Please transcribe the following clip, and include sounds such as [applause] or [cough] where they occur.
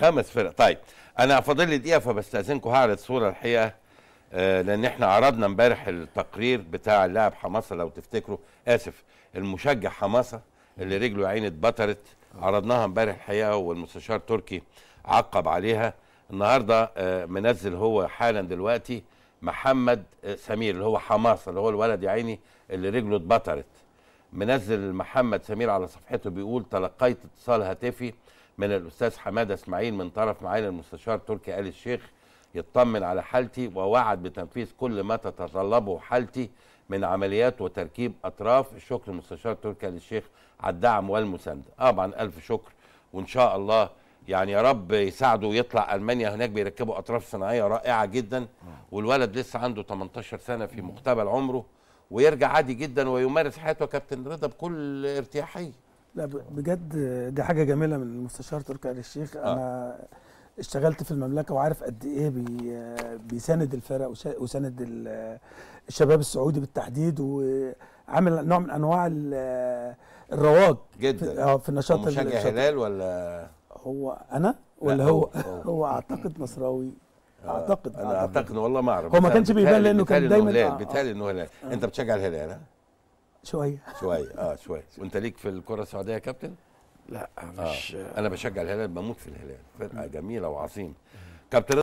خمس فرق طيب انا فاضل لي دقيقه فبستاذنكم هعرض صوره الحقيقه آه لان احنا عرضنا امبارح التقرير بتاع اللاعب حماصه لو تفتكروا اسف المشجع حماصه اللي رجله عينه اتبترت عرضناها امبارح الحقيقه والمستشار تركي عقب عليها النهارده آه منزل هو حالا دلوقتي محمد آه، سمير اللي هو حماصه اللي هو الولد يا عيني اللي رجله اتبترت منزل محمد سمير على صفحته بيقول تلقيت اتصال هاتفي من الاستاذ حماده اسماعيل من طرف معالي المستشار تركي ال الشيخ يطمن على حالتي ووعد بتنفيذ كل ما تتطلبه حالتي من عمليات وتركيب اطراف الشكر المستشار تركي ال الشيخ على الدعم والمسانده طبعا الف شكر وان شاء الله يعني يا رب يساعده ويطلع المانيا هناك بيركبوا اطراف صناعيه رائعه جدا والولد لسه عنده 18 سنه في مقتبل عمره ويرجع عادي جدا ويمارس حياته كابتن رضا بكل ارتياحيه لا بجد دي حاجه جميله من المستشار تركي آل الشيخ آه. انا آه. اشتغلت في المملكه وعارف قد ايه بي بيساند الفرق وساند الشباب السعودي بالتحديد وعامل نوع من انواع الرواج جدا اه في النشاط مشجع هلال ولا هو انا ولا هو هو, هو [laughs] اعتقد نصراوي اعتقد انا اعتقد, أعتقد والله ما اعرف هو ما كانش بيبان لانه كان دايما آه. بيتهيألي انه هلال آه. انت بتشجع الهلال ها؟ شويه شويه اه [laughs] شويه وانت ليك في الكره السعوديه يا كابتن؟ لا مش آه. انا بشجع الهلال بموت في الهلال فرقه جميله وعظيمه كابتن